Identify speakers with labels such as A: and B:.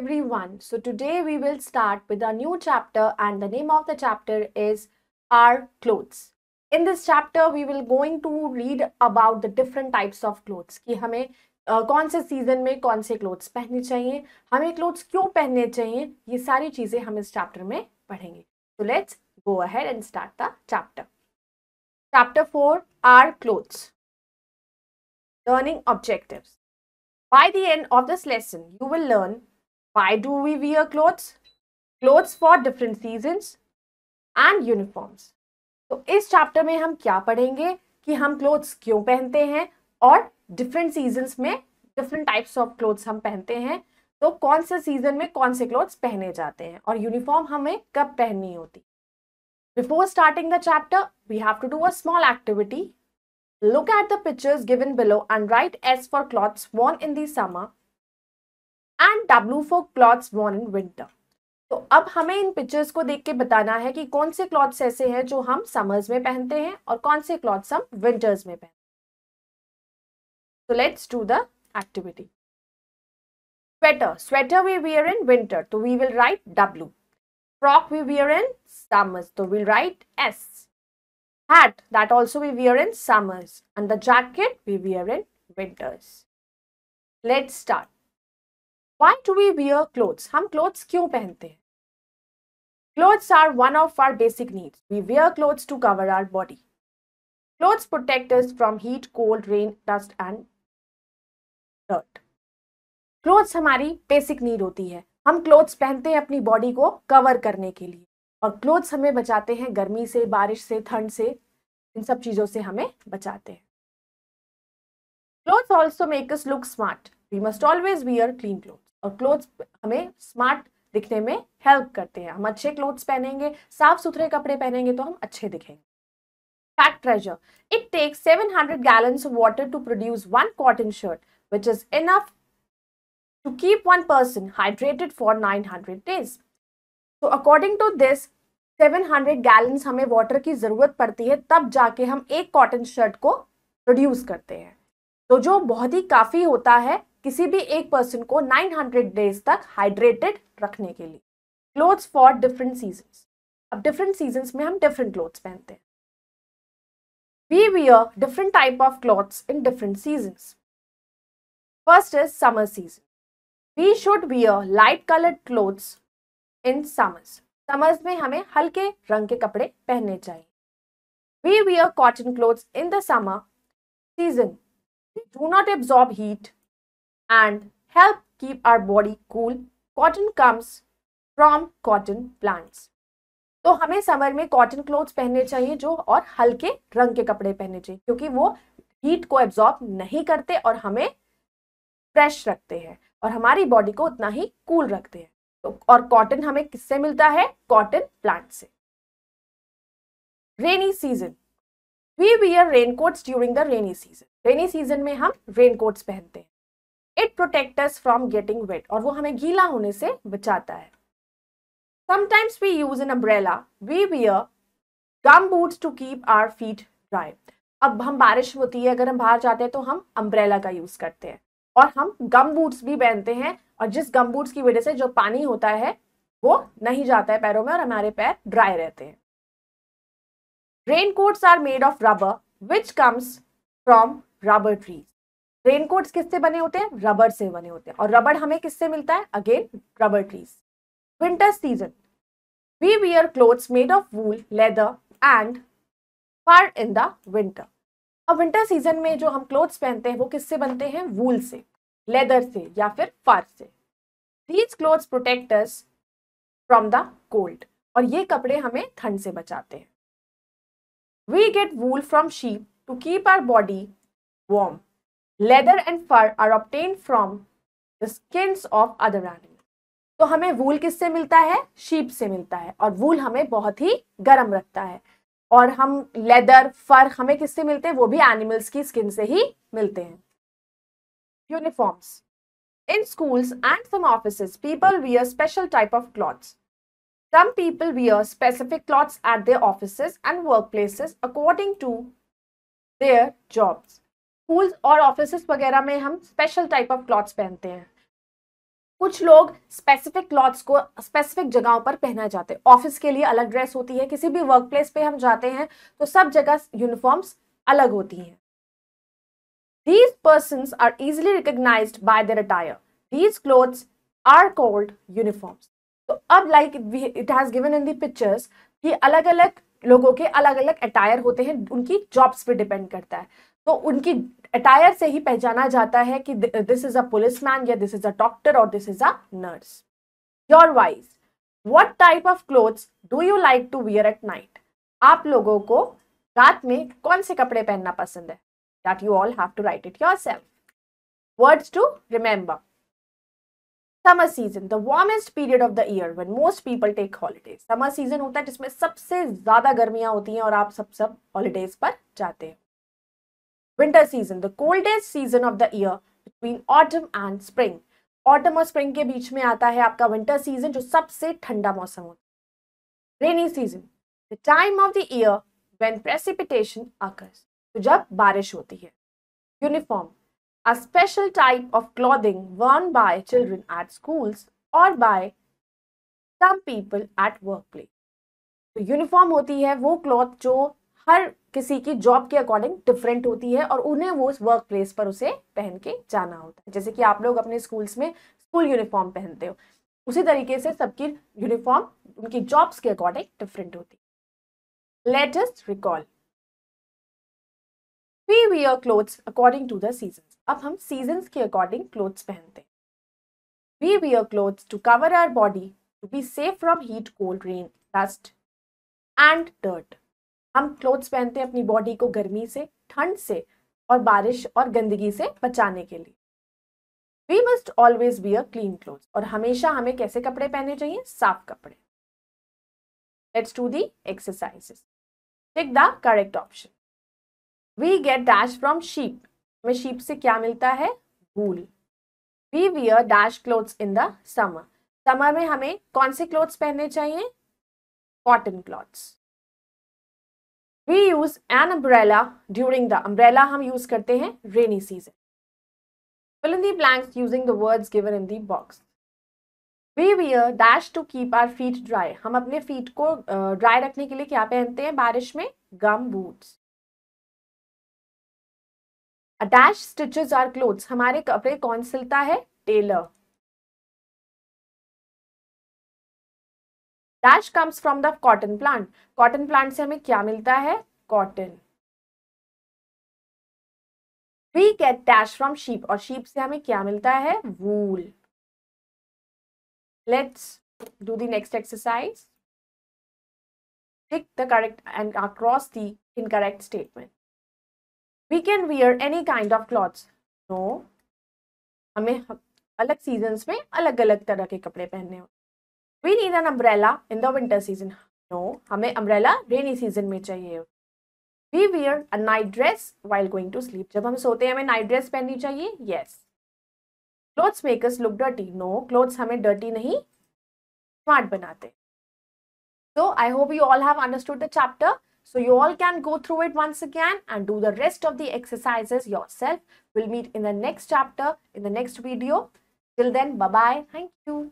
A: everyone. So today we will start with a new chapter and the name of the chapter is Our Clothes. In this chapter we will going to read about the different types of clothes कि हमें कौन से season में कौन से clothes पहनने चाहिए हमें क्लोथ्स क्यों पहनने चाहिए ये सारी चीज़ें हम इस चैप्टर में पढ़ेंगे तो let's go ahead and start the chapter chapter four our clothes learning objectives. By the end of this lesson, you will learn Why do we wear clothes? Clothes for different seasons and uniforms. तो इस chapter में हम क्या पढ़ेंगे कि हम clothes क्यों पहनते हैं और डिफरेंट सीजन्स में डिफरेंट टाइप्स ऑफ क्लोथ्स हम पहनते हैं तो कौन से सीजन में कौन से क्लोथ्स पहने जाते हैं और यूनिफॉर्म हमें कब पहननी होती before starting the chapter we have to do a small activity Look at the pictures given below and write S for clothes worn in the summer and W for clothes worn in winter तो अब हमें इन pictures को देख के बताना है कि कौन से क्लॉथ्स ऐसे हैं जो हम समर्स में पहनते हैं और कौन से क्लॉथ्स हम विंटर्स में पहनते हैं तो let's do the activity sweater sweater we wear in winter तो we will write W frock we wear in summers तो we'll write S hat that also we wear in summers and the jacket we wear in winters let's start Why do we wear clothes हम clothes क्यों पहनते हैं clothes are one of our basic needs we wear clothes to cover our body clothes protect us from heat cold rain dust and dirt. Clothes हमारी basic need होती है हम clothes पहनते हैं अपनी बॉडी को कवर करने के लिए और क्लोथ्स हमें बचाते हैं गर्मी से बारिश से ठंड से इन सब चीज़ों से हमें बचाते हैं Clothes also make us look smart. We must always wear clean clothes. और क्लोथ्स हमें स्मार्ट दिखने में हेल्प करते हैं हम अच्छे क्लोथ्स पहनेंगे साफ सुथरे कपड़े पहनेंगे तो हम अच्छे दिखेंगे fact treasure it takes 700 hundred gallon water to produce one cotton shirt which is enough to keep one person hydrated for 900 days तो according to this seven hundred gallon हमें वाटर की जरूरत पड़ती है तब जाके हम एक कॉटन शर्ट को प्रोड्यूस करते हैं तो जो बहुत ही काफी होता है किसी भी एक पर्सन को 900 डेज तक हाइड्रेटेड रखने के लिए क्लोथ्स फॉर डिफरेंट सीजन अब डिफरेंट सीजन में हम डिफरेंट क्लोथ्स पहनते हैं we wear different type of clothes in different season first is summer season we should wear light coloured clothes in summers summers में हमें हल्के रंग के कपड़े पहनने चाहिए we wear cotton clothes in the summer season do not absorb heat and help keep our body cool. Cotton comes from cotton plants. तो हमें समर में कॉटन क्लोथ्स पहनने चाहिए जो और हल्के रंग के कपड़े पहनने चाहिए क्योंकि वो हीट को एब्जॉर्ब नहीं करते और हमें फ्रेश रखते हैं और हमारी बॉडी को उतना ही कूल रखते हैं तो और कॉटन हमें किससे मिलता है कॉटन प्लांट से rainy season we wear raincoats during the rainy season rainy season में हम रेनकोट्स पहनते हैं it protect from getting wet और वो हमें गीला होने से बचाता है sometimes we use an umbrella we wear gum boots to keep our feet dry अब हम बारिश होती है अगर हम बाहर जाते हैं तो हम अम्ब्रेला का यूज करते हैं और हम गम बूट्स भी पहनते हैं और जिस गम बूट्स की वजह से जो पानी होता है वो नहीं जाता है पैरों में और हमारे पैर ड्राई रहते हैं raincoats are made of rubber which comes from rubber trees raincoats किससे बने होते हैं रबड़ से बने होते हैं और रबड़ हमें किससे मिलता है again rubber trees winter season we wear clothes made of wool leather and fur in the winter अब विंटर सीजन में जो हम क्लोथ्स पहनते हैं वो किससे बनते हैं वूल से लेदर से या फिर फर से these clothes protectors from the cold और ये कपड़े हमें ठंड से बचाते हैं we get wool from sheep to keep our body warm leather and fur are obtained from the skins of other animal तो हमें वूल किससे मिलता है शीप से मिलता है और वूल हमें बहुत ही गर्म रखता है और हम लेदर फर हमें किससे मिलते हैं वो भी एनिमल्स की स्किन से ही मिलते हैं uniforms in school and some office people wear special type of clothes some people wear specific clothes at their office and work places according to their jobs schools और ऑफिस वगैरह में हम special type of clothes पहनते हैं कुछ लोग specific clothes को specific जगहों पर पहना जाते हैं ऑफिस के लिए अलग ड्रेस होती है किसी भी वर्क प्लेस पे हम जाते हैं तो सब जगह यूनिफॉर्म्स अलग होती हैं these person are easily recognize by their attire these clothes are called uniforms तो अब like it has given in the pictures कि अलग अलग लोगों के अलग अलग अटायर होते हैं उनकी जॉब्स पर डिपेंड करता है तो उनकी अटायर से ही पहचाना जाता है कि this is a policeman या दिस इज अ डॉक्टर और दिस इज अ नर्स योर वाइज what type of clothes do you like to wear at night आप लोगों को रात में कौन से कपड़े पहनना पसंद है that you all have to write it yourself words to remember summer season the warmest period of the year when most people take holidays. Summer season होता है जिसमें सबसे ज्यादा गर्मियां होती हैं और आप सब सब हॉलीडेज पर जाते हैं winter season the coldest season of the year between autumn and spring autumn और स्प्रिंग के बीच में आता है आपका विंटर सीजन जो सबसे ठंडा मौसम होता है rainy season the time of the year when precipitation occurs तो जब बारिश होती है uniform a special type of clothing worn by children at schools और by some people at work place तो यूनिफॉर्म होती है वो क्लॉथ जो हर किसी की जॉब के अकॉर्डिंग डिफरेंट होती है और उन्हें वो वर्क प्लेस पर उसे पहन के जाना होता है जैसे कि आप लोग अपने स्कूल्स में स्कूल यूनिफॉर्म पहनते हो उसी तरीके से सबकी यूनिफॉर्म उनकी जॉब्स के अकॉर्डिंग डिफरेंट होती है latest recall we wear clothes according to the season अब हम सीजन के अकॉर्डिंग क्लोथ्स पहनते हैं we wear clothes to cover our body to be safe from heat cold rain dust and dirt हम clothes पहनते हैं अपनी बॉडी को गर्मी से ठंड से और बारिश और गंदगी से बचाने के लिए we must always be a clean cloth और हमेशा हमें कैसे कपड़े पहनने चाहिए साफ कपड़े let's do the exercises take the correct option we get dash from sheep हमें शीप से क्या मिलता है wool we wear dash clothes in the summer summer में हमें कौन से क्लोथ्स पहनने चाहिए cotton clothes we use an umbrella during the umbrella हम यूज करते हैं rainy season fill in the blanks using the words given in the box we wear dash to keep our feet dry हम अपने feet को dry रखने के लिए क्या पहनते हैं बारिश में gum boots a dash stitches our clothes हमारे कपड़े कौन सिलता है tailor dash comes from the cotton plant cotton plant से हमें क्या मिलता है cotton we get dash from sheep और शीप से हमें क्या मिलता है wool let's do the next exercise tick the correct and across the incorrect statement we can wear any kind of clothes no हमें अलग सीजन में अलग अलग तरह के कपड़े पहनने होते we need an umbrella in the winter season. No, हमें umbrella rainy season में चाहिए We wear a night dress while going to sleep. जब हम सोते हैं हमें night dress पहननी चाहिए Yes. Clothes make us look dirty. No, clothes हमें dirty नहीं smart बनाते So I hope you all have understood the chapter. So you all can go through it once again and do the rest of the exercises yourself. We'll meet in the next chapter, in the next video. Till then, bye-bye. Thank you.